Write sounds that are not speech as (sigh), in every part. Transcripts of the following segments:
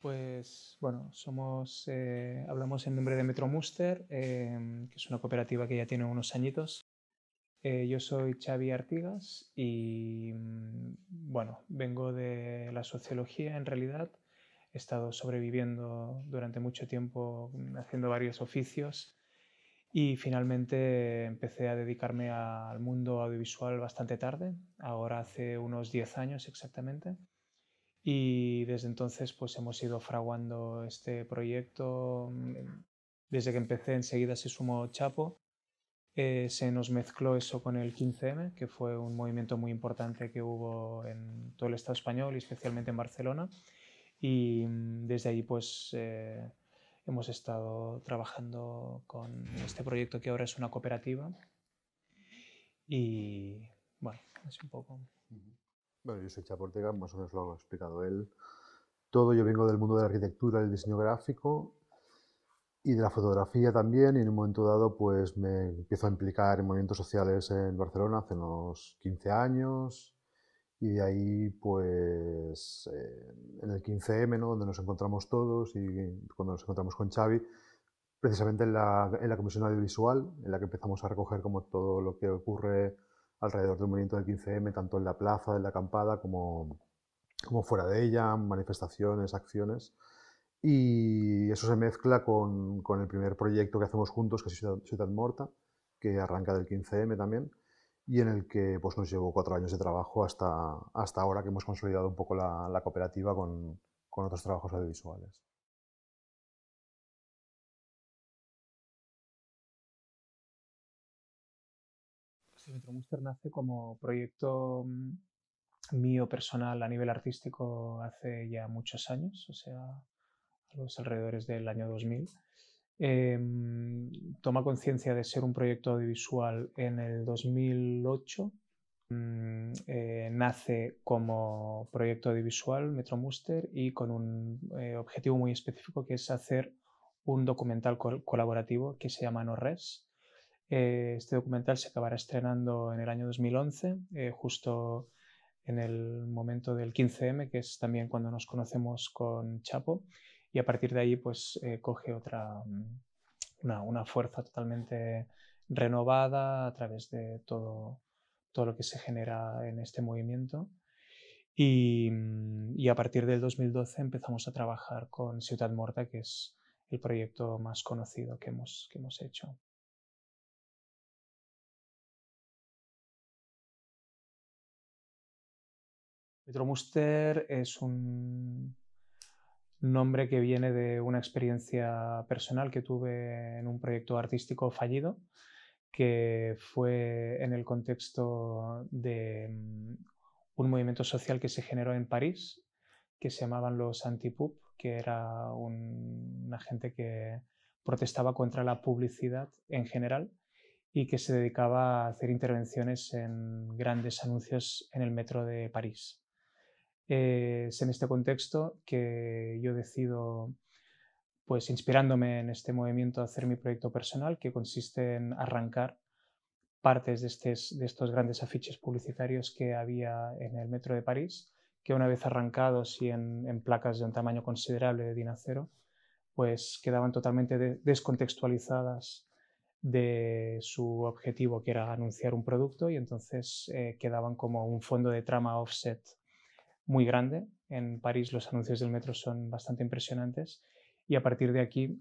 Pues bueno, somos, eh, hablamos en nombre de Metromuster, em, que es una cooperativa que ya tiene unos añitos. Eh, yo soy Xavi Artigas y mm, bueno, vengo de la sociología en realidad. He estado sobreviviendo durante mucho tiempo mm, haciendo varios oficios y finalmente empecé a dedicarme al mundo audiovisual bastante tarde, ahora hace unos 10 años exactamente. Y desde entonces pues hemos ido fraguando este proyecto. Mm, desde que empecé enseguida se sumó Chapo. Eh, se nos mezcló eso con el 15M, que fue un movimiento muy importante que hubo en todo el Estado español y especialmente en Barcelona. Y mm, desde ahí pues eh, hemos estado trabajando con este proyecto que ahora es una cooperativa. Y bueno, es un poco... Bueno, yo soy Chaportega, más o menos lo ha explicado él. Todo, yo vengo del mundo de la arquitectura, del diseño gráfico y de la fotografía también, y en un momento dado pues me empiezo a implicar en movimientos sociales en Barcelona hace unos 15 años, y de ahí pues eh, en el 15M, donde nos encontramos todos y cuando nos encontramos con Xavi, precisamente en la, en la comisión audiovisual, en la que empezamos a recoger como todo lo que ocurre alrededor del movimiento del 15M, tanto en la plaza, en la acampada, como, como fuera de ella, manifestaciones, acciones. Y eso se mezcla con, con el primer proyecto que hacemos juntos, que es Ciudad, Morta, que arranca del 15M también, y en el que pues, nos llevó cuatro años de trabajo hasta, hasta ahora que hemos consolidado un poco la, la cooperativa con, con otros trabajos audiovisuales. Metromuster nace como proyecto mm, mío personal a nivel artístico hace ya muchos años, o sea, a los alrededores del año 2000. Em, toma conciencia de ser un proyecto audiovisual en el 2008. Mm, eh, nace como proyecto audiovisual Metromuster y con un eh, objetivo muy específico que es hacer un documental colaborativo que se llama No eh, este documental se acabará estrenando en el año 2011, eh, justo en el momento del 15M, que es también cuando nos conocemos con Chapo, y a partir de ahí pues eh, coge otra, mm, una, fuerza totalmente renovada a través de todo, todo lo que se genera en este movimiento. Y, mm, a partir del 2012 empezamos a trabajar con Ciudad Morta, que es el proyecto más conocido que que hemos hecho. Metromuster es un nombre que viene de una experiencia personal que tuve en un proyecto artístico fallido, que fue en el contexto de mm, un movimiento social que se generó en París, que se llamaban los anti que era una gente que protestaba contra la publicidad en general y que se dedicaba a hacer intervenciones en grandes anuncios en el metro de París. Eh, es en este contexto que yo decido, pues inspirándome en este movimiento, hacer mi proyecto personal, que consiste en arrancar partes de, estos grandes afiches publicitarios que había en el metro de París, que una vez arrancados y en, placas de un tamaño considerable de dinacero, pues quedaban totalmente descontextualizadas de su objetivo, que era anunciar un producto, y entonces eh, quedaban como un fondo de trama offset muy grande. En París los anuncios del metro son bastante impresionantes y a partir de aquí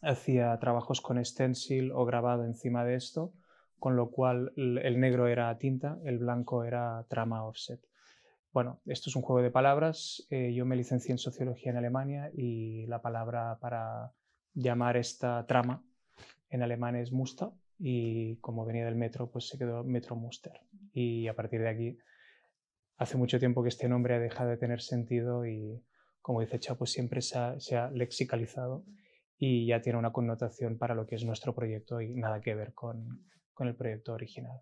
hacía trabajos con stencil o grabado encima de esto, con lo cual el negro era tinta, el blanco era trama offset. Bueno, esto es un juego de palabras. Eh, yo me licencié en sociología en Alemania y la palabra para llamar esta trama en alemán es musta y como venía del metro, pues se quedó Metro Muster. Y a partir de aquí hace mucho tiempo que este nombre ha dejado de tener sentido y, como dice Chapo, pues siempre se ha, lexicalizado y ya tiene una connotación para lo que es nuestro proyecto y nada que ver con, con el proyecto original.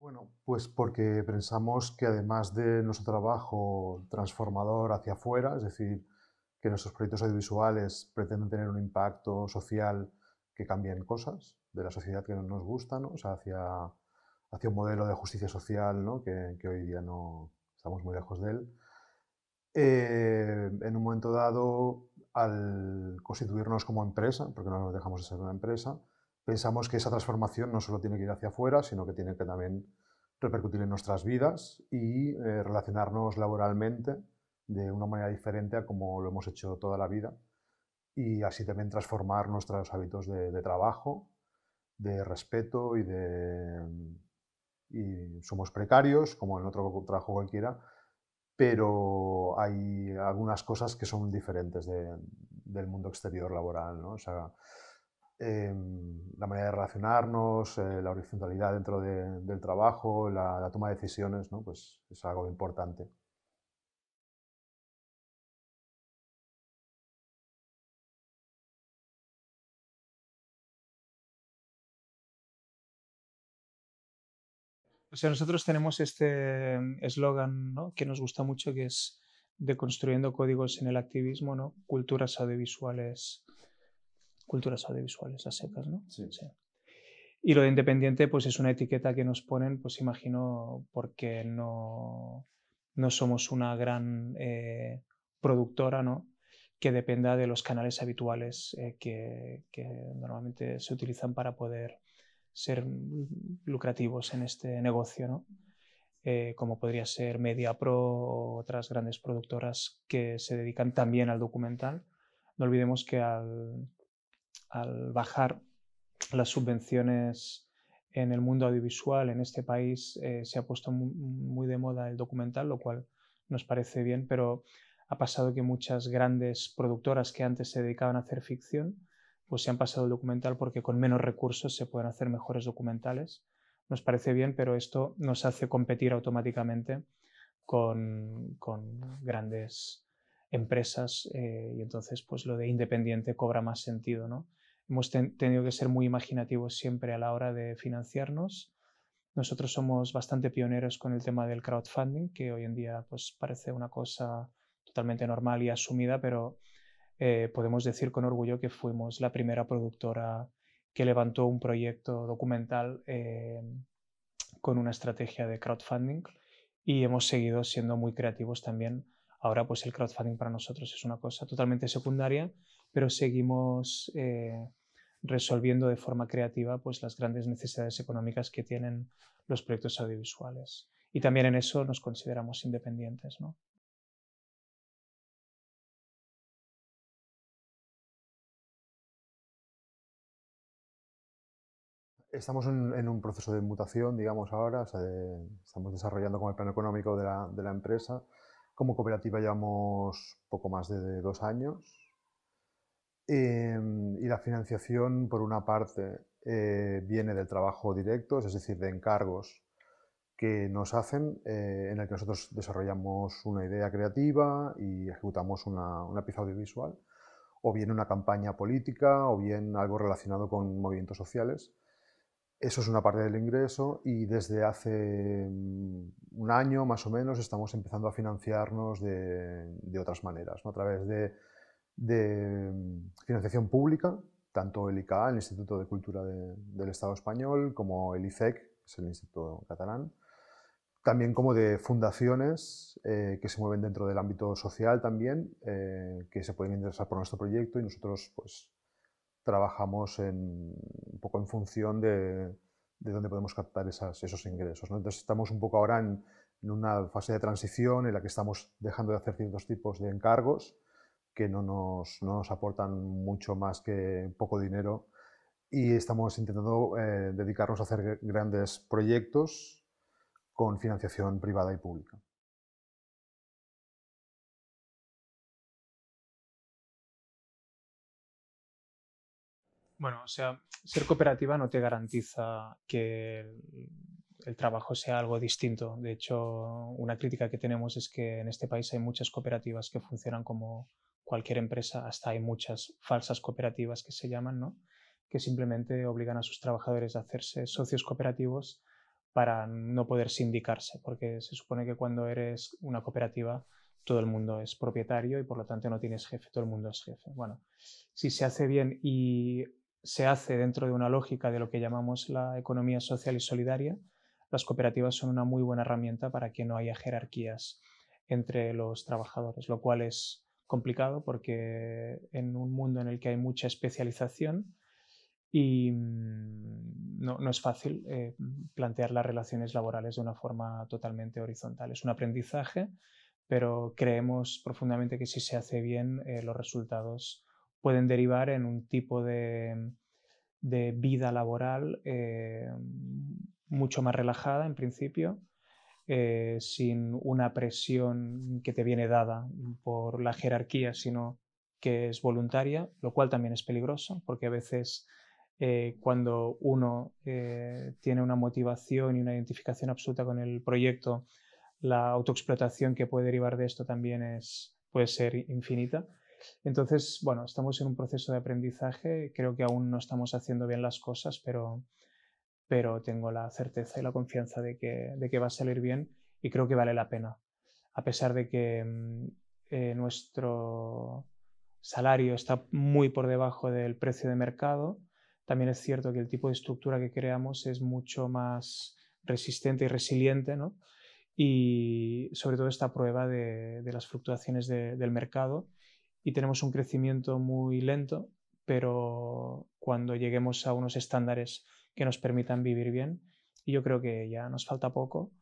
Bueno, pues porque pensamos que además de nuestro trabajo transformador hacia afuera, es decir, que nuestros proyectos audiovisuales pretenden tener un impacto social que cambien cosas de la sociedad que no nos gustan, o sea, hacia, hacia un modelo de justicia social que, hoy día no estamos muy lejos de él. Eh, en un momento dado, al constituirnos como empresa, porque no nos dejamos de ser una empresa, pensamos que esa transformación no solo tiene que ir hacia afuera, sino que tiene que también repercutir en nuestras vidas y eh, relacionarnos laboralmente de una manera diferente a como lo hemos hecho toda la vida y así también transformar nuestros hábitos de, trabajo, de respeto y de... Y somos precarios, como en otro trabajo cualquiera, pero hay algunas cosas que son diferentes del mundo exterior laboral. ¿no? O sea, em, la manera de relacionarnos, eh, la horizontalidad dentro del trabajo, la, la, toma de decisiones, ¿no? pues es algo importante. nosotros tenemos este mm, eslogan ¿no? que nos gusta mucho, que es de construyendo códigos en el activismo, ¿no? Culturas audiovisuales, culturas audiovisuales a secas, ¿no? sí. Y lo de independiente, pues es una etiqueta que nos ponen, pues imagino, porque no, no somos una gran eh, productora, ¿no? Que dependa de los canales habituales eh, que, que, normalmente se utilizan para poder ser lucrativos en este negocio, ¿no? Eh, como podría ser MediaPro o otras grandes productoras que se dedican también al documental. No olvidemos que al, bajar las subvenciones en el mundo audiovisual en este país eh, se ha puesto muy, de moda el documental, lo cual nos parece bien, pero ha pasado que muchas grandes productoras que antes se dedicaban a hacer ficción pues se han pasado el documental porque con menos recursos se pueden hacer mejores documentales. Nos parece bien, pero esto nos hace competir automáticamente con, grandes empresas eh, y entonces pues lo de independiente cobra más sentido. ¿no? Hemos tenido que ser muy imaginativos siempre a la hora de financiarnos. Nosotros somos bastante pioneros con el tema del crowdfunding, que hoy en día pues, parece una cosa totalmente normal y asumida, pero eh, podemos decir con orgullo que fuimos la primera productora que levantó un proyecto documental eh, con una estrategia de crowdfunding y hemos seguido siendo muy creativos también. Ahora pues el crowdfunding para nosotros es una cosa totalmente secundaria, pero seguimos eh, resolviendo de forma creativa pues las grandes necesidades económicas que tienen los proyectos audiovisuales. Y también en eso nos consideramos independientes. ¿no? Estamos en, un proceso de mutación, digamos, ahora. estamos desarrollando con el plano económico de la, empresa. Como cooperativa llevamos poco más de, dos años. Em, y la financiación, por una parte, eh, viene del trabajo directo, es decir, de encargos que nos hacen, eh, en el que nosotros desarrollamos una idea creativa y ejecutamos una, una pieza audiovisual, o bien una campaña política, o bien algo relacionado con movimientos sociales eso es una parte del ingreso y desde hace mm, un año más o menos estamos empezando a financiarnos de, otras maneras, a través de, mm, financiación pública, tanto el ICA, el Instituto de Cultura del Estado Español, como el ICEC, e que es el Instituto Catalán, también como de fundaciones eh, que se mueven dentro del ámbito social también, eh, que se pueden interesar por nuestro proyecto y nosotros pues, trabajamos en, un poco en función de, dónde podemos captar esos ingresos. Entonces estamos un poco ahora en, una fase de transición en la que estamos dejando de hacer ciertos tipos de encargos que no nos, aportan mucho más que poco dinero y estamos intentando eh, dedicarnos a hacer grandes proyectos con financiación privada y pública. Bueno, o sea, ser cooperativa no te garantiza que el, trabajo sea algo distinto. De hecho, una crítica que tenemos es que en este país hay muchas cooperativas que funcionan como cualquier empresa, hasta hay muchas falsas cooperativas que se llaman, ¿no? que simplemente obligan a sus trabajadores a hacerse socios cooperativos para no poder sindicarse, porque se supone que cuando eres una cooperativa todo el mundo es propietario y por lo tanto no tienes jefe, todo el mundo es jefe. Bueno, si se hace bien y se hace dentro de una lógica de lo que llamamos la economía social y solidaria, las cooperativas son una muy buena herramienta para que no haya jerarquías entre los trabajadores, lo cual es complicado porque en un mundo en el que hay mucha especialización y mm, no, es fácil eh, plantear las relaciones laborales de una forma totalmente horizontal. Es un aprendizaje, pero creemos profundamente que si se hace bien eh, los resultados pueden derivar en un tipo de, vida laboral eh, mucho más relajada en principio, eh, sin una presión que te viene dada por la jerarquía, sino que es voluntaria, lo cual también es peligroso, porque a veces eh, cuando uno tiene una motivación y una identificación absoluta con el proyecto, la autoexplotación que puede derivar de esto también es, puede ser infinita. Entonces, bueno, estamos en un proceso de aprendizaje, creo que aún no estamos haciendo bien las cosas, pero, tengo la certeza y la confianza de que, va a salir bien y creo que vale la pena. A pesar de que mm, eh, nuestro salario está muy por debajo del precio de mercado, también es cierto que el tipo de estructura que creamos es mucho más resistente y resiliente, ¿no? Y sobre todo esta prueba de, las fluctuaciones del mercado y tenemos un crecimiento muy lento, pero cuando lleguemos a unos estándares que nos permitan vivir bien, y yo creo que ya nos falta poco,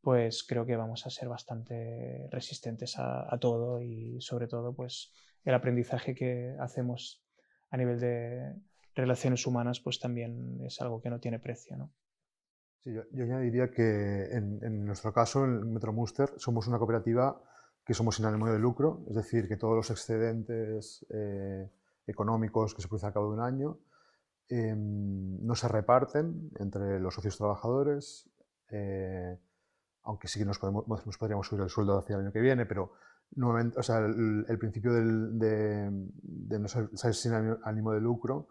pues creo que vamos a ser bastante resistentes a, todo y sobre todo pues el aprendizaje que hacemos a nivel de relaciones humanas pues también es algo que no tiene precio. ¿no? yo, yo, añadiría que en, nuestro caso, en Metromuster, somos una cooperativa que somos sin ánimo de lucro, es decir, que todos los excedentes eh, económicos que se producen a cabo de un año em, no se reparten entre los socios trabajadores, eh, aunque sí que nos, podríamos subir el sueldo hacia el año que viene, pero nuevamente, el, principio de, no ser, sin ánimo de lucro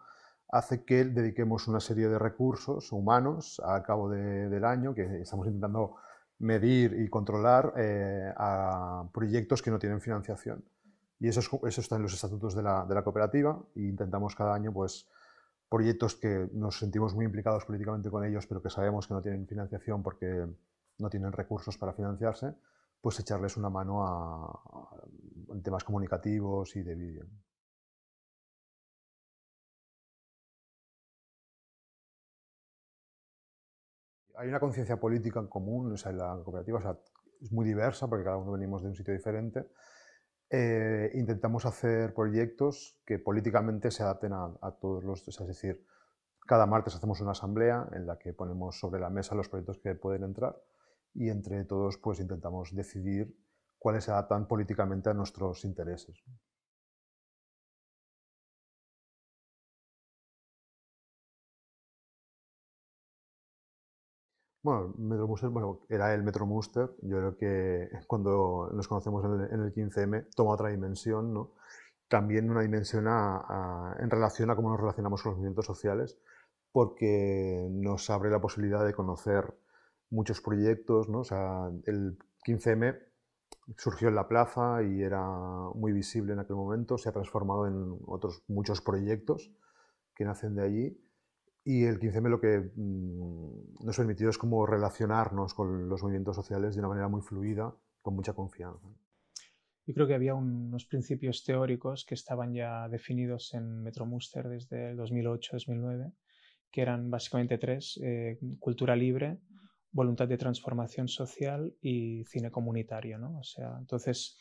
hace que dediquemos una serie de recursos humanos a cabo del año, que estamos intentando medir y controlar eh, a proyectos que no tienen financiación. Y eso, eso está en los estatutos de la, cooperativa e intentamos cada año pues, proyectos que nos sentimos muy implicados políticamente con ellos, pero que sabemos que no tienen financiación porque no tienen recursos para financiarse, pues echarles una mano a, temas comunicativos y de vídeo. hay una conciencia política en común, o la cooperativa es muy diversa porque cada uno venimos de un sitio diferente. Eh, intentamos hacer proyectos que políticamente se adapten a, todos los, es decir, cada martes hacemos una asamblea en la que ponemos sobre la mesa los proyectos que pueden entrar y entre todos pues intentamos decidir cuáles se adaptan políticamente a nuestros intereses. Bueno, Metro bueno, era el Metro Muster. Yo creo que (laughs) cuando nos conocemos en el, 15M toma otra dimensión, ¿no? También una dimensión a, en relación a cómo nos relacionamos con los movimientos sociales, porque nos abre la posibilidad de conocer muchos proyectos, ¿no? O sea, el 15M surgió en la plaza y era muy visible en aquel momento, se ha transformado en otros muchos proyectos que nacen de allí y el 15M lo que mm, nos permitió es como relacionarnos con los movimientos sociales de una manera muy fluida, con mucha confianza. Yo creo que había unos principios teóricos que estaban ya definidos en Metromuster desde el 2008-2009, que eran básicamente tres, eh, cultura libre, voluntad de transformación social y cine comunitario. ¿no? O sea, entonces,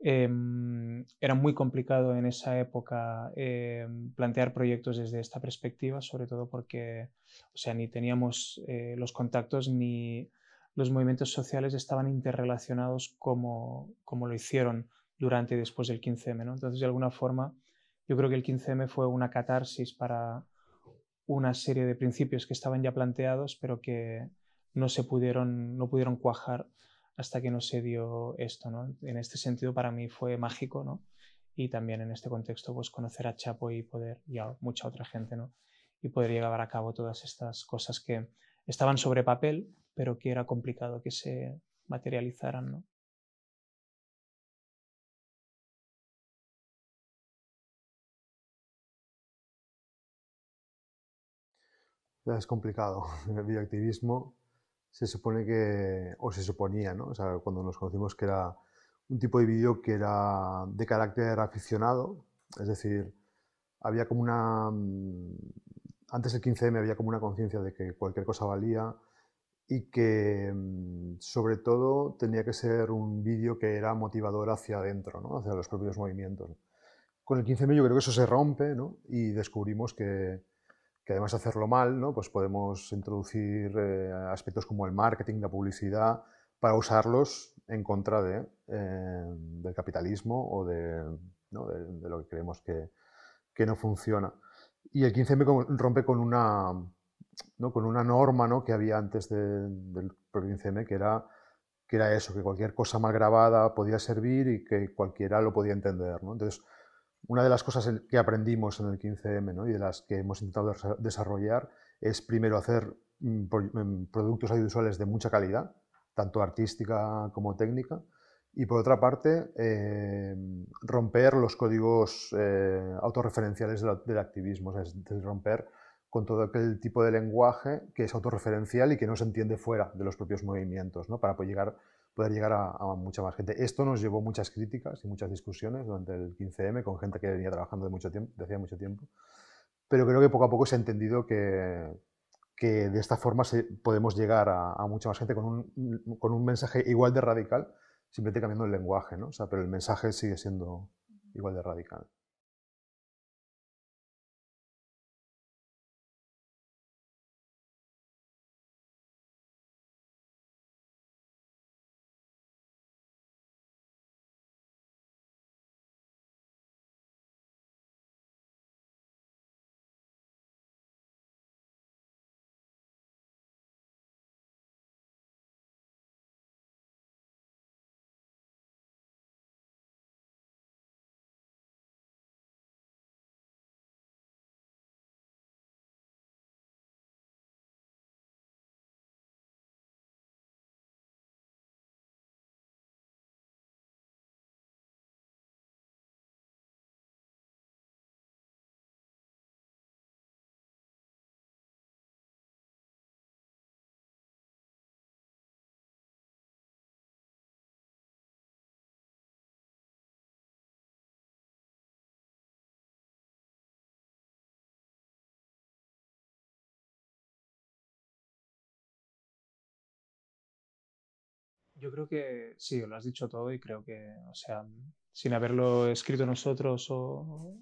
Em, era muy complicado en esa época em, plantear proyectos desde esta perspectiva, sobre todo porque o sea, ni teníamos eh, los contactos ni los movimientos sociales estaban interrelacionados como, como lo hicieron durante y después del 15M. Entonces, de alguna forma, yo creo que el 15M fue una catarsis para una serie de principios que estaban ya planteados, pero que no se pudieron, no pudieron cuajar hasta que no se dio esto, ¿no? En este sentido para mí fue mágico, ¿no? Y también en este contexto, pues conocer a Chapo y poder, y a mucha otra gente, ¿no? Y poder llevar a cabo todas estas cosas que estaban sobre papel, pero que era complicado que se materializaran, ¿no? Es complicado (laughs) el bioactivismo se supone que, o se suponía, ¿no? O cuando nos conocimos que era un tipo de vídeo que era de carácter aficionado, es decir, había como una... Mm, antes del 15M había como una conciencia de que cualquier cosa valía y que mm, sobre todo tenía que ser un vídeo que era motivador hacia adentro, ¿no? hacia los propios movimientos. Con el 15M yo creo que eso se rompe ¿no? y descubrimos que, que además de hacerlo mal, ¿no? pues podemos introducir eh, aspectos como el marketing, la publicidad, para usarlos en contra de, eh, del capitalismo o de, de, lo que creemos que, que, no funciona. Y el 15M rompe con una, ¿no? con una norma que había antes del propio 15M, que era, que era eso, que cualquier cosa mal grabada podía servir y que cualquiera lo podía entender. Entonces, una de las cosas que aprendimos en el 15M y de las que hemos intentado desarrollar es primero hacer mm, mm, productos audiovisuales de mucha calidad, tanto artística como técnica, y por otra parte em, romper los códigos eh, autorreferenciales del, activismo, romper con todo aquel tipo de lenguaje que es autorreferencial y que no se entiende fuera de los propios movimientos, ¿no? para poder llegar poder llegar a, mucha más gente. Esto nos llevó muchas críticas y muchas discusiones durante el 15M con gente que venía trabajando de, mucho tiempo, hacía mucho tiempo, pero creo que poco a poco se ha entendido que, que de esta forma podemos llegar a, a, mucha más gente con un, con un, mensaje igual de radical, simplemente cambiando el lenguaje, ¿no? O sea, pero el mensaje sigue siendo igual de radical. Yo creo que sí, lo has dicho todo y creo que, o sea, sin haberlo escrito nosotros o,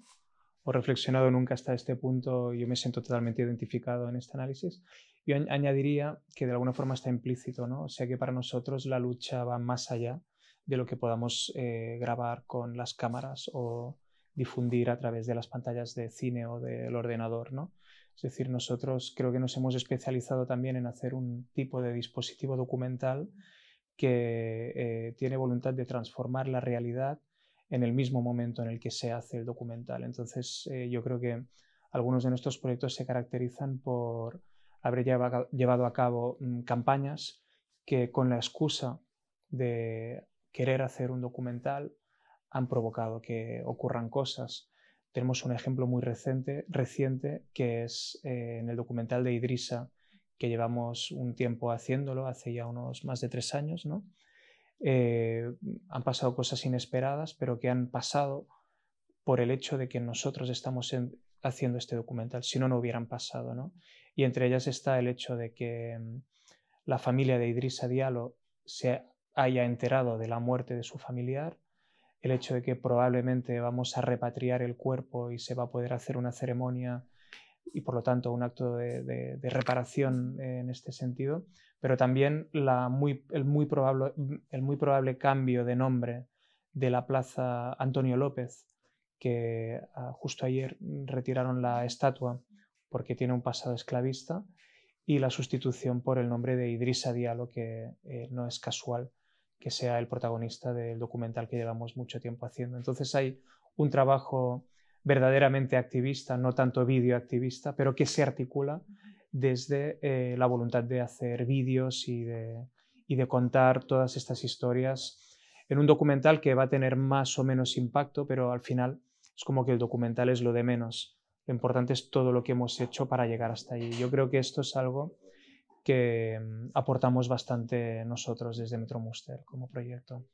reflexionado nunca hasta este punto, yo me siento totalmente identificado en este análisis. Yo añadiría que de alguna forma está implícito, ¿no? O sea que para nosotros la lucha va más allá de lo que podamos eh, grabar con las cámaras o difundir a través de las pantallas de cine o del ordenador, ¿no? Es decir, nosotros creo que nos hemos especializado también en hacer un tipo de dispositivo documental que eh, tiene voluntad de transformar la realidad en el mismo momento en el que se hace el documental. Entonces, eh, yo creo que algunos de nuestros proyectos se caracterizan por haber llevado a cabo mm, campañas que con la excusa de querer hacer un documental han provocado que ocurran cosas. Tenemos un ejemplo muy reciente, reciente que es eh, en el documental de Idrisa, que llevamos un tiempo haciéndolo, hace ya unos más de tres años, ¿no? Eh, han pasado cosas inesperadas, pero que han pasado por el hecho de que nosotros estamos haciendo este documental, si no, no hubieran pasado, ¿no? Y entre ellas está el hecho de que mm, la familia de Idrissa Diallo se haya enterado de la muerte de su familiar, el hecho de que probablemente vamos a repatriar el cuerpo y se va a poder hacer una ceremonia y por lo tanto un acto de, reparación en este sentido, pero también el, muy probable, el muy probable cambio de nombre de la plaza Antonio López, que ah, justo ayer retiraron la estatua porque tiene un pasado esclavista, y la sustitución por el nombre de Idrissa Diallo, que eh, no es casual que sea el protagonista del documental que llevamos mucho tiempo haciendo. Entonces hay un trabajo verdaderamente activista, no tanto vídeo activista, pero que se articula desde eh, la voluntad de hacer vídeos y de, y de contar todas estas historias en un documental que va a tener más o menos impacto, pero al final es como que el documental es lo de menos. Lo importante es todo lo que hemos hecho para llegar hasta ahí. Yo creo que esto es algo que mm, aportamos bastante nosotros desde Metromuster como proyecto.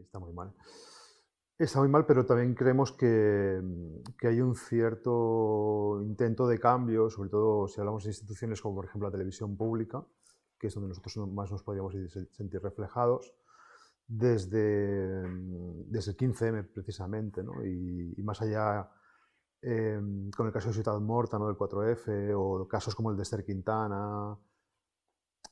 está muy mal. Está muy mal, pero también creemos que, mm, que, hay un cierto intento de cambio, sobre todo si hablamos de instituciones como por ejemplo la televisión pública, que es donde nosotros más nos podríamos sentir reflejados, desde, mm, desde el 15M precisamente, y, más allá em, con el caso de Ciudad Morta, ¿no? del 4F, o casos como el de Esther Quintana,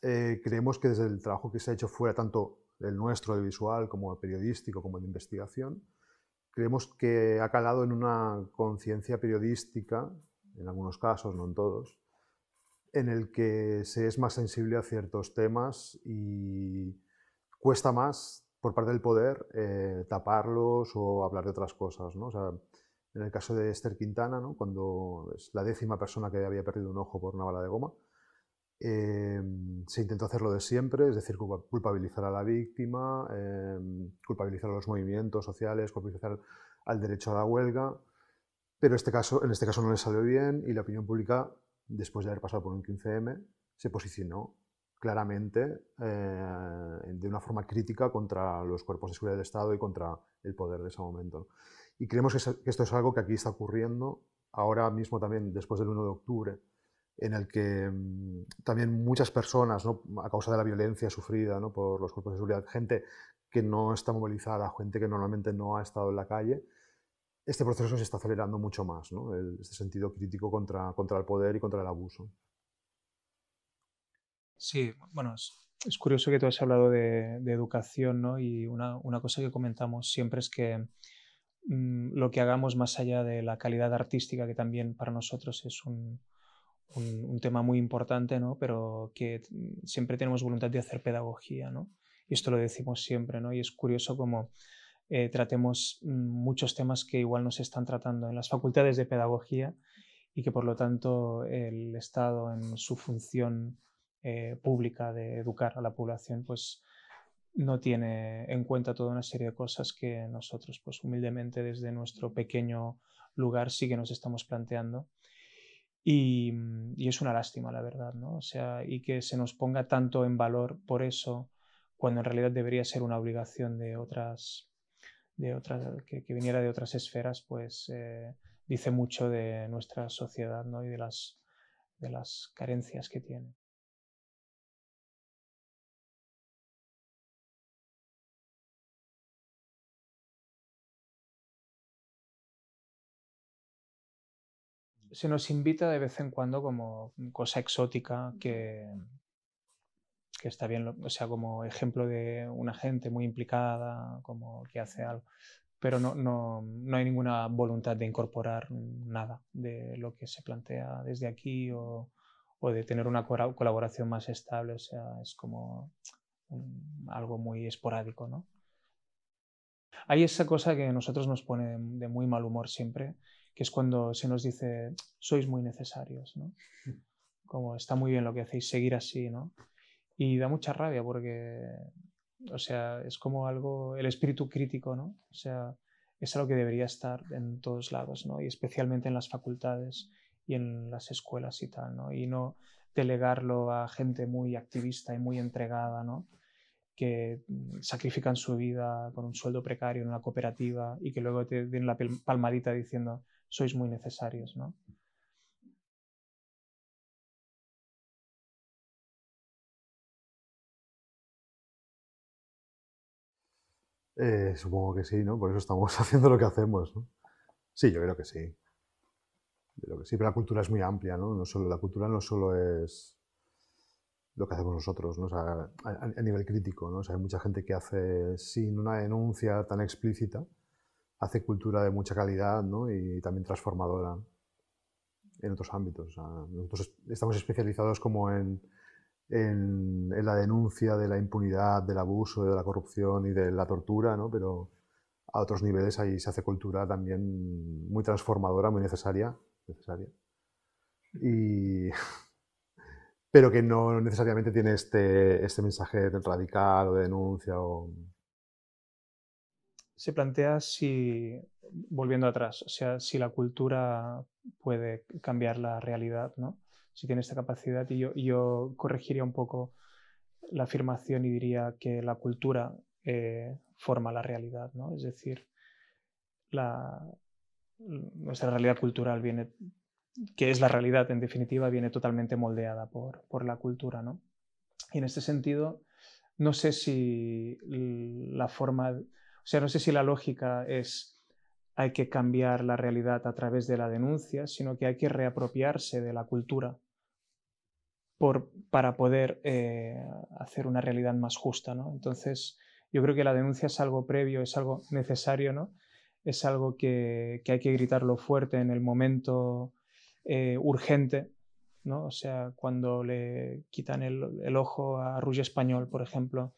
eh, creemos que desde el trabajo que se ha hecho fuera, tanto el nuestro de visual, como periodístico, como de investigación, creemos que ha calado en una conciencia periodística, en algunos casos, no en todos, en el que se es más sensible a ciertos temas y cuesta más por parte del poder eh, taparlos o hablar de otras cosas. ¿no? O en el caso de Esther Quintana, cuando es la décima persona que había perdido un ojo por una bala de goma, Em, se intentó hacer lo de siempre, es decir, culpabilizar a la víctima, em, culpabilizar a los movimientos sociales, culpabilizar al derecho a la huelga, pero este en este caso no le salió bien y la opinión pública, después de haber pasado por un 15M, se posicionó claramente eh, de una forma crítica contra los cuerpos de seguridad del Estado y contra el poder de ese momento. Y creemos que esto es algo que aquí está ocurriendo ahora mismo también, después del 1 de octubre, en el que mm, también muchas personas, a causa de la violencia sufrida por los cuerpos de seguridad, gente que no está movilizada, gente que normalmente no ha estado en la calle, este proceso se está acelerando mucho más, ¿no? este sentido crítico contra, contra el poder y contra el abuso. Sí, bueno, es, curioso que tú has hablado de, educación, ¿no? Y una, cosa que comentamos siempre es que mm, lo que hagamos más allá de la calidad artística, que también para nosotros es un, un, tema muy importante, ¿no? pero que mm, siempre tenemos voluntad de hacer pedagogía. ¿no? Y esto lo decimos siempre, ¿no? y es curioso como eh, tratemos mm, muchos temas que igual no se están tratando en las facultades de pedagogía y que por lo tanto el Estado en su función eh, pública de educar a la población pues no tiene en cuenta toda una serie de cosas que nosotros pues humildemente desde nuestro pequeño lugar sí que nos estamos planteando Mm, y, es una lástima, la verdad, ¿no? O sea, y que se nos ponga tanto en valor por eso, cuando en realidad debería ser una obligación de otras, de otras que, viniera de otras esferas, pues eh, dice mucho de nuestra sociedad, ¿no? Y de las, de las carencias que tiene. se nos invita de vez en cuando como cosa exótica que, que está bien, o sea, como ejemplo de una gente muy implicada, como que hace algo, pero no, hay ninguna voluntad de incorporar nada de lo que se plantea desde aquí o, de tener una colaboración más estable, o sea, es como algo muy esporádico, ¿no? Hay esa cosa que a nosotros nos pone de muy mal humor siempre, que es cuando se nos dice, sois muy necesarios, ¿no? Como está muy bien lo que hacéis, seguir así, ¿no? Y da mucha rabia porque, o sea, es como algo, el espíritu crítico, ¿no? O sea, es algo que debería estar en todos lados, ¿no? Y especialmente en las facultades y en las escuelas y tal, ¿no? Y no delegarlo a gente muy activista y muy entregada, ¿no? que sacrifican su vida con un sueldo precario en una cooperativa y que luego te den la palmadita diciendo, sois muy necesarios, ¿no? Eh, supongo que sí, ¿no? Por eso estamos (laughs) haciendo lo que hacemos, ¿no? Sí, yo creo que sí. pero la cultura es muy amplia, ¿no? solo, la cultura no solo es lo que hacemos nosotros, ¿no? a, nivel crítico, ¿no? hay mucha gente que hace sin una denuncia tan explícita, hace cultura de mucha calidad y también transformadora en otros ámbitos. nosotros estamos especializados como en, en, la denuncia de la impunidad, del abuso, de la corrupción y de la tortura, ¿no? pero a otros niveles ahí se hace cultura también muy transformadora, muy necesaria. (laughs) pero que no necesariamente tiene este, este mensaje radical o de denuncia o, se plantea si, volviendo atrás, o sea, si la cultura puede cambiar la realidad, ¿no? Si tiene esta capacidad. Y yo, corregiría un poco la afirmación y diría que la cultura eh, forma la realidad, ¿no? Es decir, la, nuestra realidad cultural viene, que es la realidad en definitiva, viene totalmente moldeada por, la cultura, Y en este sentido, no sé si la forma sea, no sé si la lógica es hay que cambiar la realidad a través de la denuncia, sino que hay que reapropiarse de la cultura para poder eh, hacer una realidad más justa. ¿no? Entonces, yo creo que la denuncia es algo previo, es algo necesario, ¿no? es algo que, hay que gritarlo fuerte en el momento eh, urgente. ¿no? O sea, cuando le quitan el, ojo a Ruy Español, por ejemplo,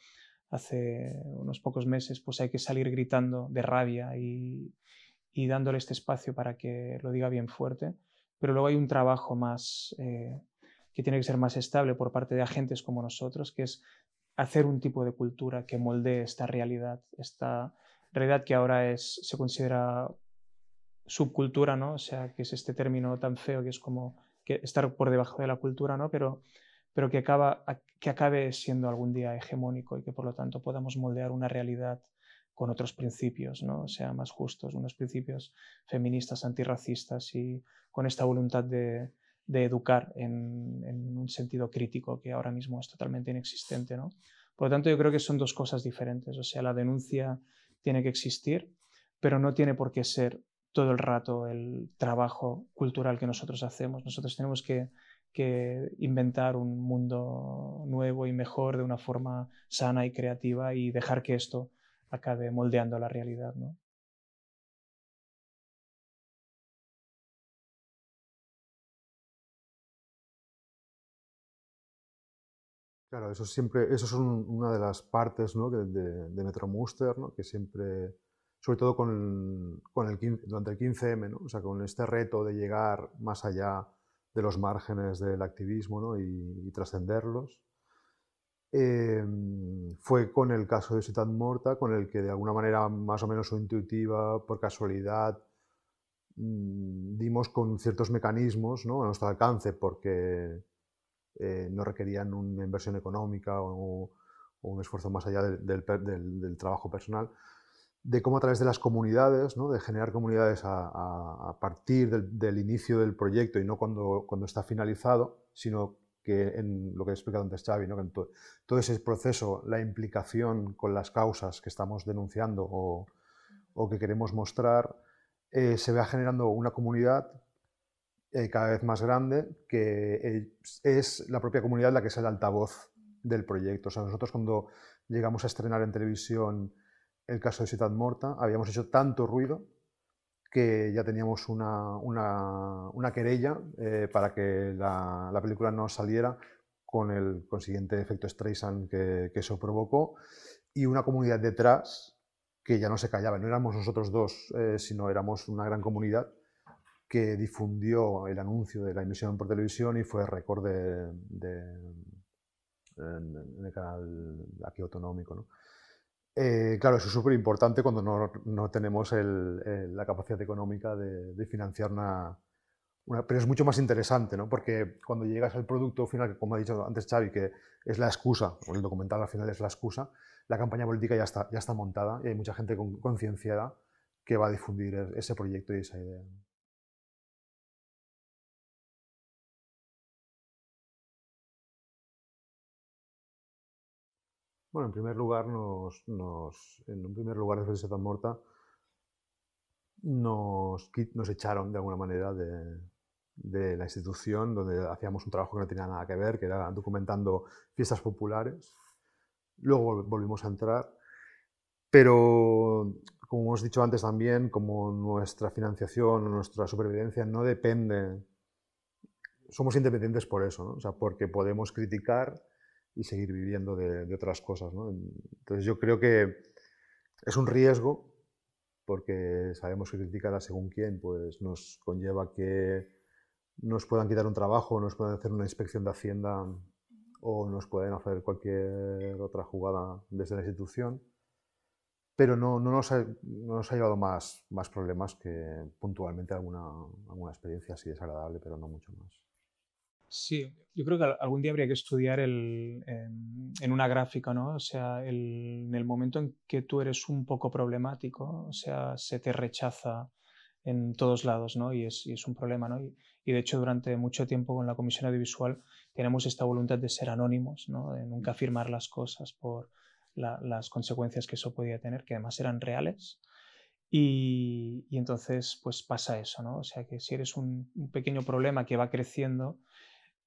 hace unos pocos meses, pues hay que salir gritando de rabia y, y dándole este espacio para que lo diga bien fuerte. Pero luego hay un trabajo más eh, que tiene que ser más estable por parte de agentes como nosotros, que es hacer un tipo de cultura que moldee esta realidad, esta realidad que ahora es, se considera subcultura, ¿no? O sea, que es este término tan feo que es como que estar por debajo de la cultura, ¿no? Pero pero que, acaba, que acabe siendo algún día hegemónico y que por lo tanto podamos moldear una realidad con otros principios, ¿no? sea más justos, unos principios feministas, antirracistas y con esta voluntad de, educar en, en, un sentido crítico que ahora mismo es totalmente inexistente. ¿no? Por lo tanto, yo creo que son dos cosas diferentes. O sea, la denuncia tiene que existir, pero no tiene por qué ser todo el rato el trabajo cultural que nosotros hacemos. Nosotros tenemos que que inventar un mundo nuevo y mejor de una forma sana y creativa y dejar que esto acabe moldeando la realidad. ¿no? Claro, eso siempre, eso es una de las partes ¿no? de, Metromuster, ¿no? que siempre, sobre todo con, con el, durante el 15M, o sea, con este reto de llegar más allá de los márgenes del activismo y, trascenderlos. Em, fue con el caso de Ciudad Morta, con el que de alguna manera más o menos intuitiva, por casualidad, mm, dimos con ciertos mecanismos ¿no? a nuestro alcance, porque eh, no requerían una inversión económica o, un esfuerzo más allá del trabajo personal de cómo a través de las comunidades, de generar comunidades a, partir del, inicio del proyecto y no cuando, cuando está finalizado, sino que en lo que he explicado antes Xavi, ¿no? todo ese proceso, la implicación con las causas que estamos denunciando o, que queremos mostrar, eh, se va generando una comunidad eh, cada vez más grande que es la propia comunidad la que es el altavoz del proyecto. O sea, nosotros cuando llegamos a estrenar en televisión el caso de Ciudad Morta, habíamos hecho tanto ruido que ya teníamos una, una, querella eh, para que la, película no saliera con el consiguiente efecto Streisand que, eso provocó y una comunidad detrás que ya no se callaba. No éramos nosotros dos, eh, sino éramos una gran comunidad que difundió el anuncio de la emisión por televisión y fue récord de, en, el canal aquí autonómico. ¿no? Eh, claro, eso es súper importante cuando no, tenemos la capacidad económica de, financiar una, Pero es mucho más interesante, ¿no? Porque cuando llegas al producto final, como ha dicho antes Xavi, que es la excusa, o el documental al final es la excusa, la campaña política ya está, ya está montada y hay mucha gente concienciada que va a difundir e, ese proyecto y esa idea. Bueno, en primer lugar, nos, en un primer lugar, después de Morta, nos, nos echaron de alguna manera de, la institución donde hacíamos un trabajo que no tenía nada que ver, que era documentando fiestas populares. Luego volvimos a entrar, pero como hemos dicho antes también, como nuestra financiación, nuestra supervivencia no depende, somos independientes por eso, o sea, porque podemos criticar y seguir viviendo de, otras cosas. Entonces yo creo que es un riesgo porque sabemos que criticar a según quién pues nos conlleva que nos puedan quitar un trabajo, nos puedan hacer una inspección de Hacienda o nos pueden hacer cualquier otra jugada desde la institución. Pero no, no, nos, ha, nos, ha, llevado más, más problemas que puntualmente alguna, alguna experiencia así desagradable, pero no mucho más. Sí, yo creo que algún día habría que estudiar el, em, en, una gráfica, ¿no? O sea, el, en el momento en que tú eres un poco problemático, o sea, se te rechaza en todos lados, ¿no? Y es, es un problema, ¿no? Y, de hecho, durante mucho tiempo con la Comisión Audiovisual tenemos esta voluntad de ser anónimos, ¿no? De nunca mm. afirmar las cosas por las consecuencias que eso podía tener, que además eran reales. Y, entonces, pues pasa eso, ¿no? O sea, que si eres un pequeño problema que va creciendo,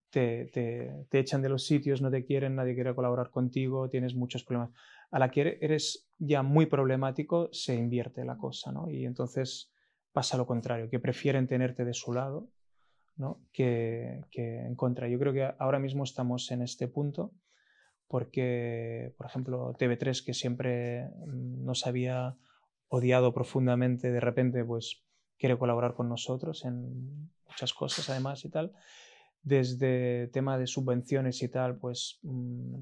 te, echan de los sitios, no te quieren, nadie quiere colaborar contigo, tienes muchos problemas. A la que eres ya muy problemático, se invierte la cosa, ¿no? Y entonces pasa lo contrario, que prefieren tenerte de su lado ¿no? que, que en contra. Yo creo que ahora mismo estamos en este punto porque, por ejemplo, TV3, que siempre nos había odiado profundamente, de repente pues quiere colaborar con nosotros en muchas cosas además y tal desde tema de subvenciones y tal, pues mm,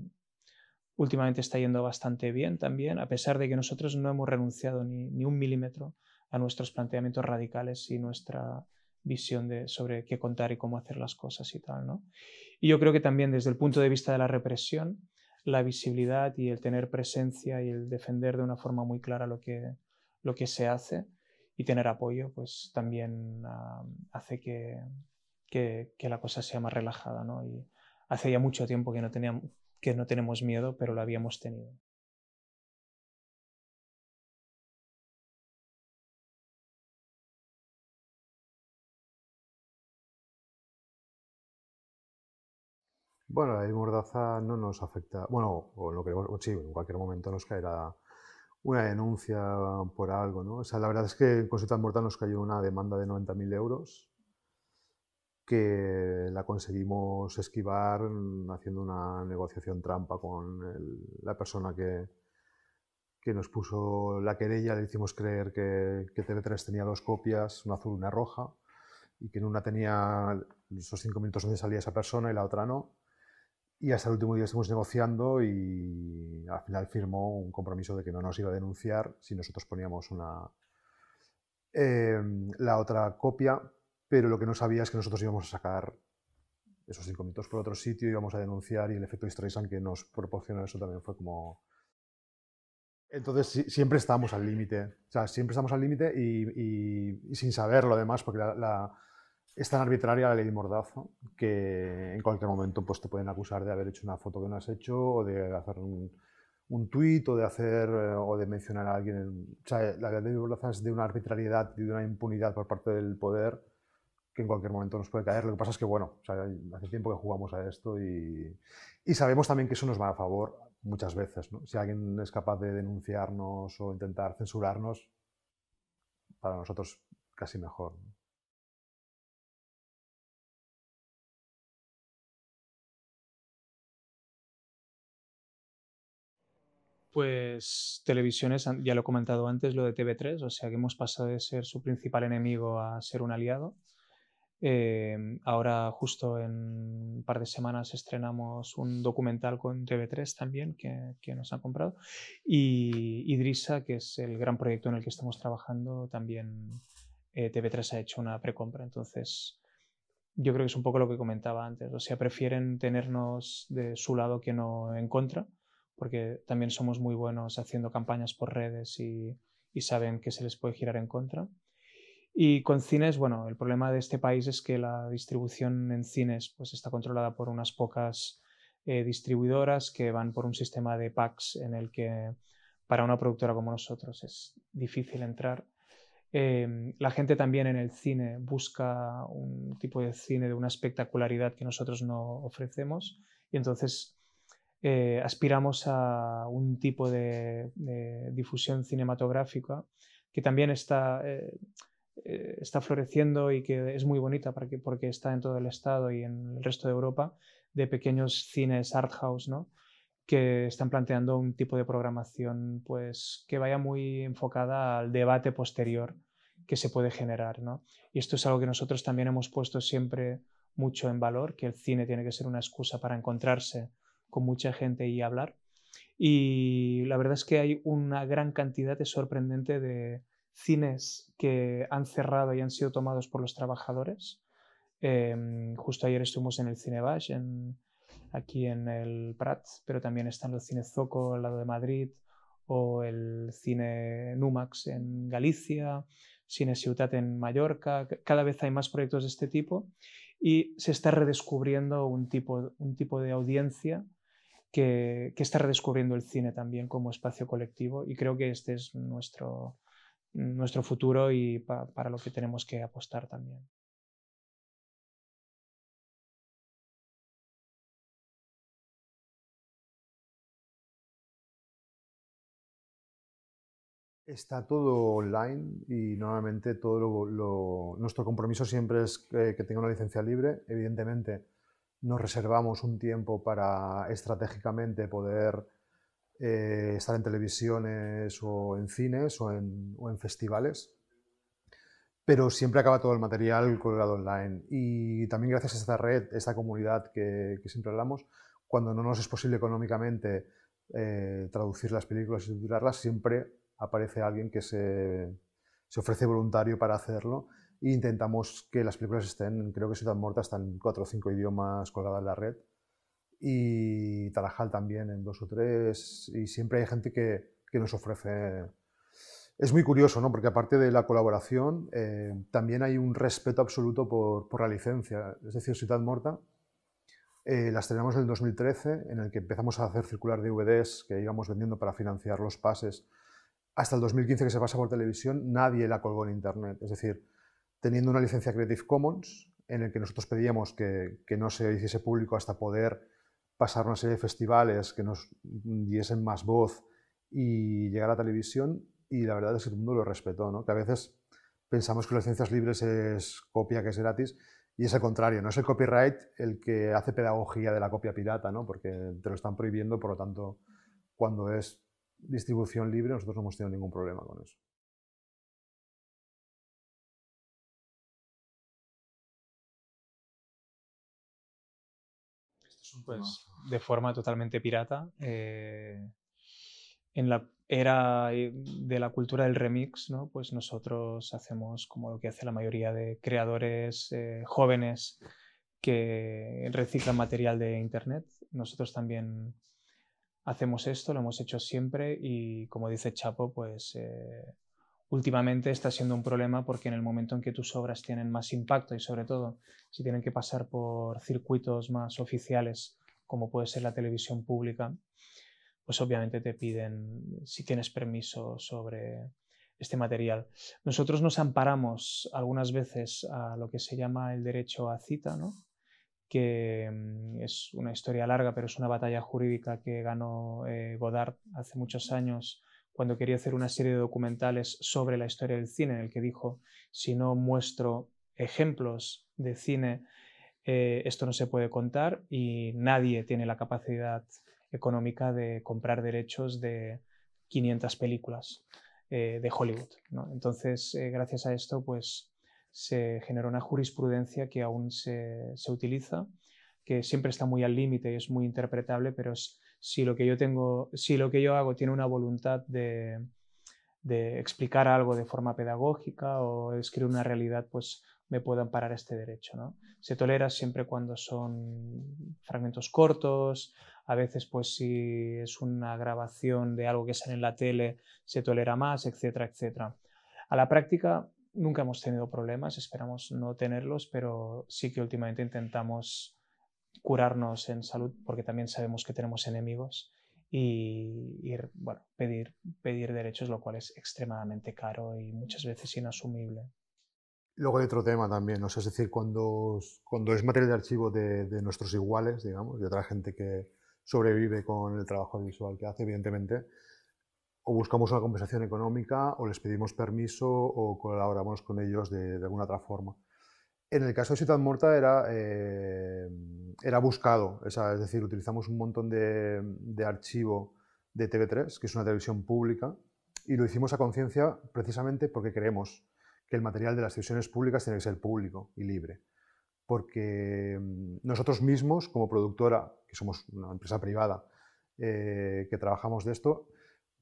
últimamente está yendo bastante bien también, a pesar de que nosotros no hemos renunciado ni, un milímetro a nuestros planteamientos radicales y nuestra visión de, sobre qué contar y cómo hacer las cosas y tal. ¿no? Y yo creo que también desde el punto de vista de la represión, la visibilidad y el tener presencia y el defender de una forma muy clara lo que, lo que se hace y tener apoyo, pues también ah, hace que, que, la cosa sea más relajada. ¿no? Y hace ya mucho tiempo que no, teníamos, que no tenemos miedo, pero lo habíamos tenido. Bueno, la ley Mordaza no nos afecta. Bueno, o lo sí, en cualquier momento nos caerá una denuncia por algo, ¿no? O sea, la verdad es que en Consulta Mortal nos cayó una demanda de 90.000 euros que la conseguimos esquivar haciendo una negociación trampa con la persona que, que, nos puso la querella. Le hicimos creer que, que, TV3 tenía dos copias, una azul y una roja, y que en una tenía esos cinco minutos donde salía esa persona y la otra no. Y hasta el último día estuvimos negociando y al final firmó un compromiso de que no nos iba a denunciar si nosotros poníamos una, em, la otra copia pero lo que no sabía es que nosotros íbamos a sacar esos cinco minutos por otro sitio, íbamos a denunciar y el efecto Streisand que nos proporcionó eso también fue como... Entonces siempre estamos al límite, o sea, siempre estamos al límite y, y, sin saberlo además, porque la, es tan arbitraria la ley de mordazo que en cualquier momento pues, te pueden acusar de haber hecho una foto que no has hecho o de hacer un, un tuit o de hacer eh, o de mencionar a alguien. o sea, la ley de mordazo es de una arbitrariedad y de una impunidad por parte del poder que en cualquier momento nos puede caer. Lo que pasa es que, bueno, hace tiempo que jugamos a esto y, sabemos también que eso nos va a favor muchas veces. Si alguien es capaz de denunciarnos o intentar censurarnos, para nosotros casi mejor. Pues televisiones, ya lo he comentado antes, lo de TV3, o sea que hemos pasado de ser su principal enemigo a ser un aliado. Em, ahora justo en un par de semanas estrenamos un documental con TV3 también que, nos han comprado y Idrisa, que es el gran proyecto en el que estamos trabajando, también eh, TV3 ha hecho una precompra. Entonces, yo creo que es un poco lo que comentaba antes. O sea, prefieren tenernos de su lado que no en contra, porque también somos muy buenos haciendo campañas por redes y saben que se les puede girar en contra. Y con cines, bueno, el problema de este país es que la distribución en cines pues, está controlada por unas pocas eh, distribuidoras que van por un sistema de packs en el que para una productora como nosotros es difícil entrar. Em, la gente también en el cine busca un tipo de cine de una espectacularidad que nosotros no ofrecemos y entonces eh, aspiramos a un tipo de, de difusión cinematográfica que también está eh, eh, está floreciendo y que es muy bonita porque, porque está en todo el estado y en el resto de Europa, de pequeños cines art house, ¿no? que están planteando un tipo de programación pues, que vaya muy enfocada al debate posterior que se puede generar. ¿no? Y esto es algo que nosotros también hemos puesto siempre mucho en valor, que el cine tiene que ser una excusa para encontrarse con mucha gente y hablar. Y la verdad es que hay una gran cantidad, de sorprendente, de, cines que han cerrado y han sido tomados por los trabajadores. Em, justo ayer estuvimos en el Cine Bash, aquí en el Prat, pero también están los cines Zoco al lado de Madrid, o el cine Numax en Galicia, Cine Ciutat en Mallorca. Cada vez hay más proyectos de este tipo y se está redescubriendo un tipo, un tipo de audiencia que, que está redescubriendo el cine también como espacio colectivo y creo que este es nuestro, nuestro futuro y para lo que tenemos que apostar también. Está todo online y normalmente todo lo, nuestro compromiso siempre es que, que, tenga una licencia libre. Evidentemente nos reservamos un tiempo para estratégicamente poder eh, estar en televisiones o en cines o en, o en, festivales, pero siempre acaba todo el material colgado online. Y también gracias a esta red, esta comunidad que, siempre hablamos, cuando no nos es posible económicamente eh, traducir las películas y estructurarlas, siempre aparece alguien que se, se ofrece voluntario para hacerlo e intentamos que las películas estén, creo que Ciudad Morta están en cuatro o cinco idiomas colgadas en la red y Tarajal también en dos o tres, y siempre hay gente que, que nos ofrece... Es muy curioso, ¿no? porque aparte de la colaboración, eh, también hay un respeto absoluto por, por la licencia. Es decir, Ciudad Morta eh, las tenemos en el 2013, en el que empezamos a hacer circular DVDs que íbamos vendiendo para financiar los pases. Hasta el 2015 que se pasa por televisión, nadie la colgó en Internet. Es decir, teniendo una licencia Creative Commons, en el que nosotros pedíamos que, que no se hiciese público hasta poder pasar una serie de festivales que nos diesen más voz y llegar a la televisión y la verdad es que el mundo lo respetó, ¿no? que a veces pensamos que las ciencias libres es copia que es gratis y es el contrario, no es el copyright el que hace pedagogía de la copia pirata, ¿no? porque te lo están prohibiendo, por lo tanto, cuando es distribución libre nosotros no hemos tenido ningún problema con eso. pues, de forma totalmente pirata. Eh, en la era eh, de la cultura del remix, ¿no? pues nosotros hacemos como lo que hace la mayoría de creadores eh, jóvenes que reciclan material de Internet. Nosotros también hacemos esto, lo hemos hecho siempre y como dice Chapo, pues últimamente está siendo un problema porque en el momento en que tus obras tienen más impacto y sobre todo si tienen que pasar por circuitos más oficiales como puede ser la televisión pública, pues obviamente te piden si tienes permiso sobre este material. Nosotros nos amparamos algunas veces a lo que se llama el derecho a cita, que mm, es una historia larga, pero es una batalla jurídica que ganó eh, Godard hace muchos años cuando quería hacer una serie de documentales sobre la historia del cine, en el que dijo, si no muestro ejemplos de cine, eh, esto no se puede contar y nadie tiene la capacidad económica de comprar derechos de 500 películas eh, de Hollywood. Entonces, eh, gracias a esto, pues se generó una jurisprudencia que aún se utiliza, que siempre está muy al límite y es muy interpretable, pero es si lo que yo tengo, si lo que yo hago tiene una voluntad de, explicar algo de forma pedagógica o escribir una realidad, pues me puedo amparar este derecho. ¿no? Se tolera siempre cuando son fragmentos cortos, a veces pues si es una grabación de algo que sale en la tele, se tolera más, etcétera, etcétera. A la práctica nunca hemos tenido problemas, esperamos no tenerlos, pero sí que últimamente intentamos curarnos en salud, porque también sabemos que tenemos enemigos, y, bueno, pedir, pedir derechos, lo cual es extremadamente caro y muchas veces inasumible. Luego hay otro tema también, ¿no? es decir, cuando, cuando es material de archivo de, nuestros iguales, digamos, de otra gente que sobrevive con el trabajo visual que hace, evidentemente, o buscamos una compensación económica, o les pedimos permiso, o colaboramos con ellos de alguna otra forma. En el caso de Ciudad Morta era, eh, era buscado, es decir, utilizamos un montón de, archivo de TV3, que es una televisión pública, y lo hicimos a conciencia precisamente porque creemos que el material de las televisiones públicas tiene que ser público y libre. Porque mm, nosotros mismos, como productora, que somos una empresa privada eh, que trabajamos de esto,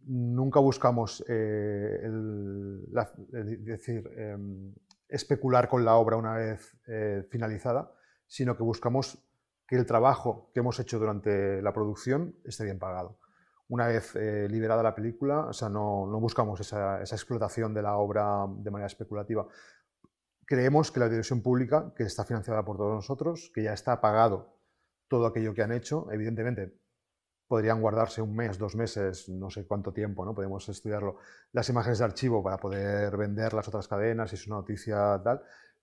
nunca buscamos eh, decir, em, especular con la obra una vez eh, finalizada, sino que buscamos que el trabajo que hemos hecho durante la producción esté bien pagado. Una vez eh, liberada la película, o sea, no, buscamos esa, explotación de la obra de manera especulativa. Creemos que la dirección pública, que está financiada por todos nosotros, que ya está pagado todo aquello que han hecho, evidentemente podrían guardarse un mes, dos meses, no sé cuánto tiempo, ¿no? Podemos estudiarlo, las imágenes de archivo para poder vender las otras cadenas y una noticia tal,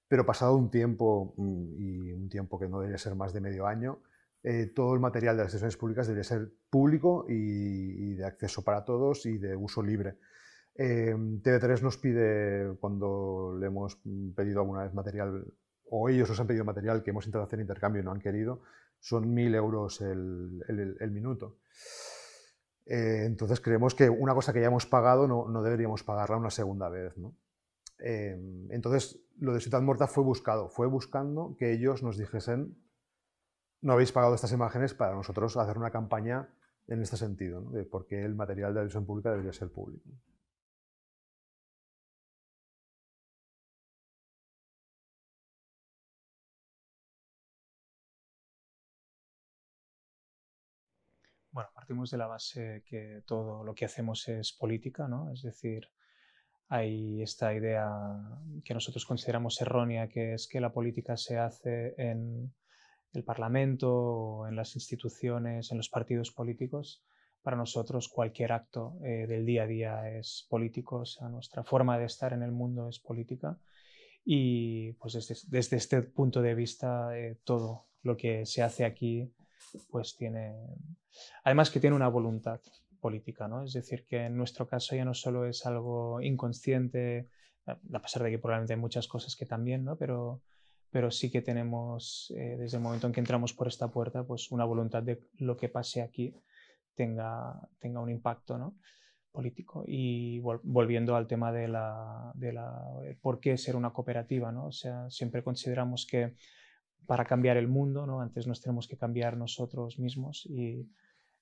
pero pasado un tiempo, mm, y un tiempo que no debería ser más de medio año, eh, todo el material de las sesiones públicas debería ser público y, de acceso para todos y de uso libre. Eh, TV3 nos pide, cuando le hemos pedido alguna vez material o ellos nos han pedido material que hemos intentado hacer intercambio y no han querido, son mil euros el, minuto. Eh, entonces creemos que una cosa que ya hemos pagado no, deberíamos pagarla una segunda vez. ¿no? Eh, entonces lo de Ciudad Morta fue buscado, fue buscando que ellos nos dijesen, no habéis pagado estas imágenes para nosotros hacer una campaña en este sentido, ¿no? de por qué el material de la visión pública debería ser público. partimos de la base que todo lo que hacemos es política, ¿no? Es decir, hay esta idea que nosotros consideramos errónea, que es que la política se hace en el Parlamento, en las instituciones, en los partidos políticos. Para nosotros cualquier acto eh, del día a día es político, o sea, nuestra forma de estar en el mundo es política. Y pues desde, este punto de vista, eh, todo lo que se hace aquí pues tiene, además que tiene una voluntad política, ¿no? Es decir, que en nuestro caso ya no solo es algo inconsciente, a pesar de que probablemente hay muchas cosas que también, ¿no? Pero, sí que tenemos, eh, desde el momento en que entramos por esta puerta, pues una voluntad de lo que pase aquí tenga, tenga un impacto, político y volviendo al tema de la, de la eh, por qué ser una cooperativa no o sea siempre consideramos que para cambiar el mundo, ¿no? Antes nos tenemos que cambiar nosotros mismos y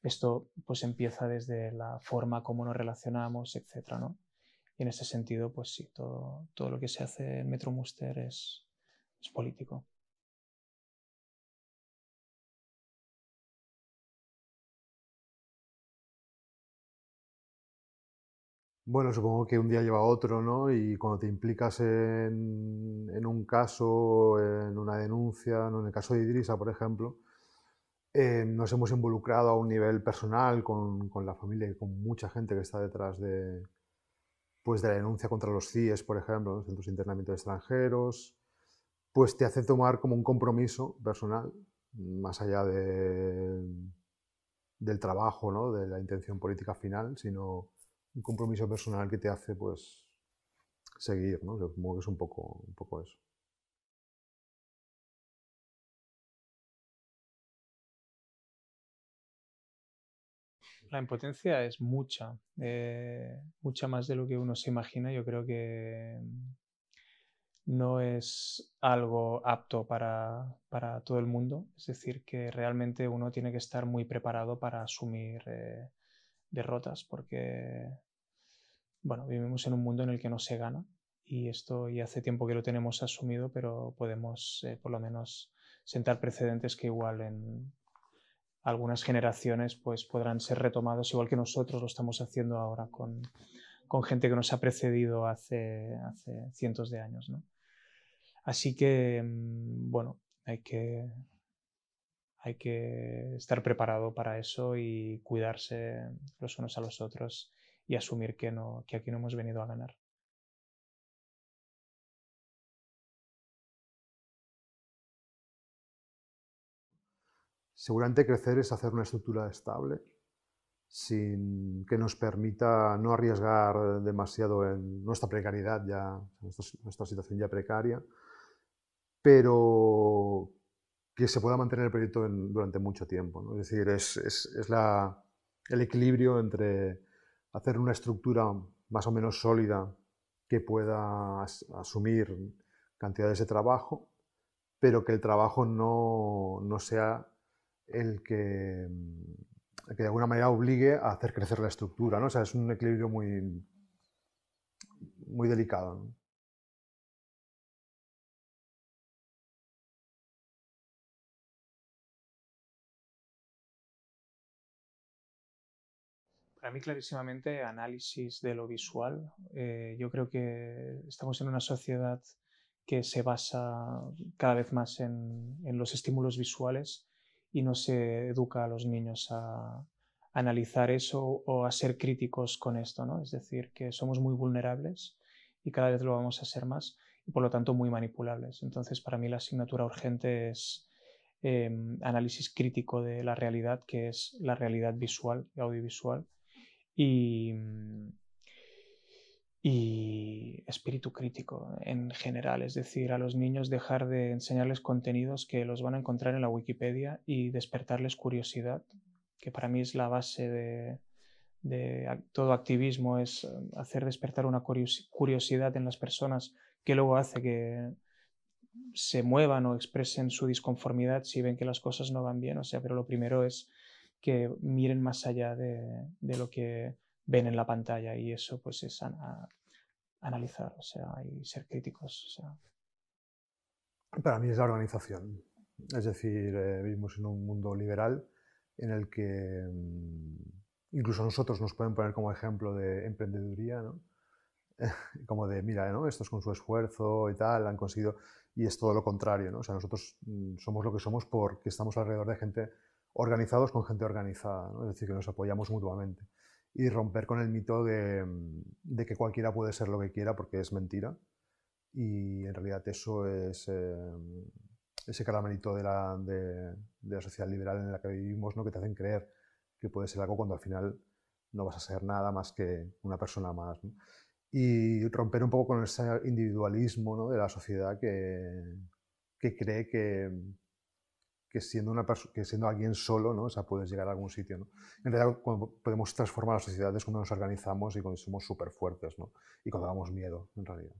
esto pues empieza desde la forma como nos relacionamos, etcétera, ¿no? Y en ese sentido, pues sí, todo, todo lo que se hace en Metro es, es político. Bueno, supongo que un día lleva otro, ¿no? Y cuando te implicas en, un caso, en una denuncia, en el caso de Idrisa, por ejemplo, eh, nos hemos involucrado a un nivel personal con, la familia y con mucha gente que está detrás de, pues, de la denuncia contra los CIES, por ejemplo, los centros de internamiento extranjeros, pues te hace tomar como un compromiso personal, más allá de, del trabajo, ¿no? De la intención política final, sino un compromiso personal que te hace pues seguir, ¿no? que es un poco, un poco eso. La impotencia es mucha, eh, mucha más de lo que uno se imagina. Yo creo que no es algo apto para, para todo el mundo. Es decir, que realmente uno tiene que estar muy preparado para asumir eh, derrotas, porque bueno, vivimos en un mundo en el que no se gana y esto ya hace tiempo que lo tenemos asumido, pero podemos eh, por lo menos sentar precedentes que igual en algunas generaciones pues podrán ser retomados, igual que nosotros lo estamos haciendo ahora con, gente que nos ha precedido hace, hace cientos de años. Así que, mm, bueno, hay que, hay que estar preparado para eso y cuidarse los unos a los otros y asumir que, no, que aquí no hemos venido a ganar. Seguramente crecer es hacer una estructura estable, sin que nos permita no arriesgar demasiado en nuestra precariedad, ya, nuestra, situación ya precaria, pero que se pueda mantener el proyecto durante mucho tiempo. Es decir, es, es, es la, el equilibrio entre hacer una estructura más o menos sólida que pueda asumir cantidades de trabajo, pero que el trabajo no, sea el que, que, de alguna manera obligue a hacer crecer la estructura. ¿no? sea, es un equilibrio muy, muy delicado. para mí clarísimamente análisis de lo visual. Eh, yo creo que estamos en una sociedad que se basa cada vez más en, los estímulos visuales y no se educa a los niños a, analizar eso o a ser críticos con esto, ¿no? Es decir, que somos muy vulnerables y cada vez lo vamos a ser más y por lo tanto muy manipulables. Entonces, para mí la asignatura urgente es em, análisis crítico de la realidad, que es la realidad visual y audiovisual, y, mm, y espíritu crítico en general, es decir, a los niños dejar de enseñarles contenidos que los van a encontrar en la Wikipedia y despertarles curiosidad, que para mí es la base de, de todo activismo, es um, hacer despertar una curiosidad en las personas que luego hace que se muevan o expresen su disconformidad si ven que las cosas no van bien. O sea, pero lo primero es que miren más allá de, lo que ven en la pantalla y eso pues es analizar o sea, y ser críticos. Para mí es la organización. Es decir, eh, vivimos en un mundo liberal en el que mm, incluso nosotros nos pueden poner como ejemplo de emprendeduría, ¿no? (laughs) como de, mira, ¿no? es con su esfuerzo y tal han conseguido, y es todo lo contrario, ¿no? o sea, nosotros mm, somos lo que somos porque estamos alrededor de gente organizados con gente organizada, es decir, que nos apoyamos mutuamente. Y romper con el mito de, que cualquiera puede ser lo que quiera porque es mentira. Y en realidad eso es eh, ese caramelito de la, de, la, sociedad liberal en la que vivimos, ¿no? que te hacen creer que puedes ser algo cuando al final no vas a ser nada más que una persona más. Y romper un poco con ese individualismo ¿no? de la sociedad que, que cree que, que siendo, una que siendo alguien solo, ¿no? O sea, puedes llegar a algún sitio, En realidad, cuando podemos transformar las sociedades cuando nos organizamos y cuando somos súper fuertes, Y cuando damos miedo, en realidad.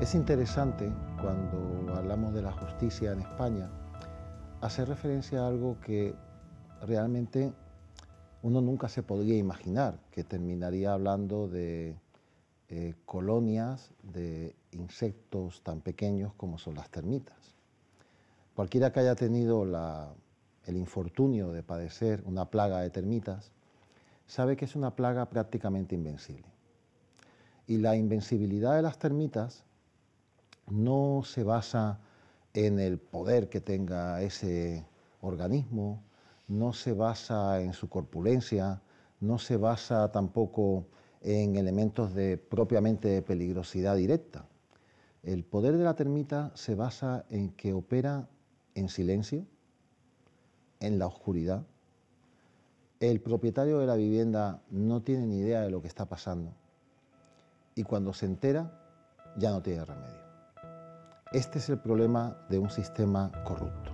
Es interesante cuando hablamos de la justicia en España hacer referencia a algo que realmente uno nunca se podría imaginar, que terminaría hablando de eh, colonias de insectos tan pequeños como son las termitas. Cualquiera que haya tenido la el infortunio de padecer una plaga de termitas, sabe que es una plaga prácticamente invencible. Y la invencibilidad de las termitas no se basa en el poder que tenga ese organismo, no se basa en su corpulencia, no se basa tampoco en elementos de propiamente de peligrosidad directa. El poder de la termita se basa en que opera en silencio, en la oscuridad. El propietario de la vivienda no tiene ni idea de lo que está pasando y cuando se entera ya no tiene remedio. Este es el problema de un sistema corrupto.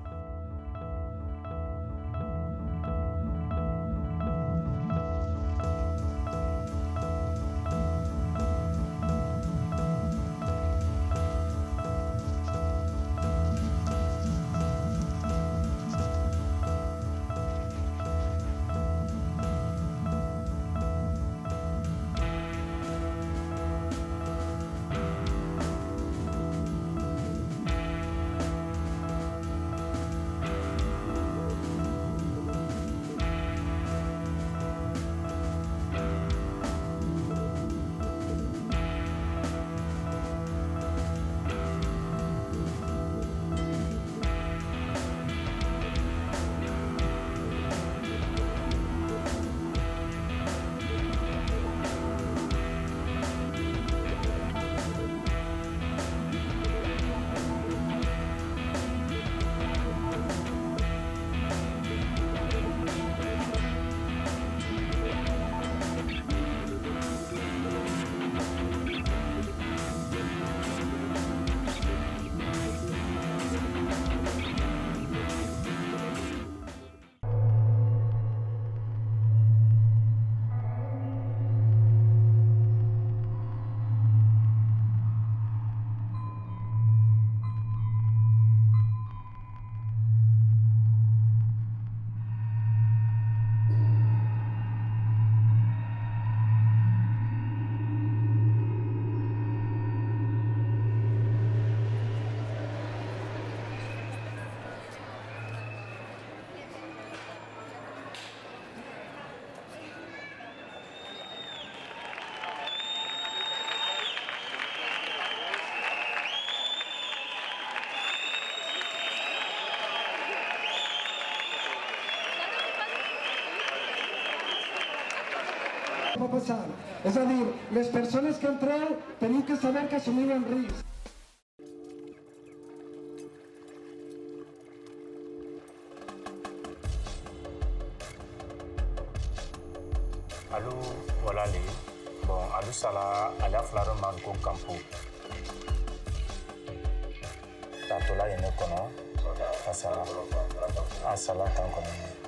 es a las personas personas que entraron tenían que saber que asumían riesgos. alu wala le bɔn alu sala alia a kampu. dɔ Tanto la kanpo k'a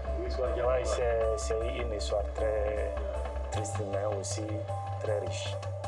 Jelaj se, se é, nisu, a tre, tri strine, usi,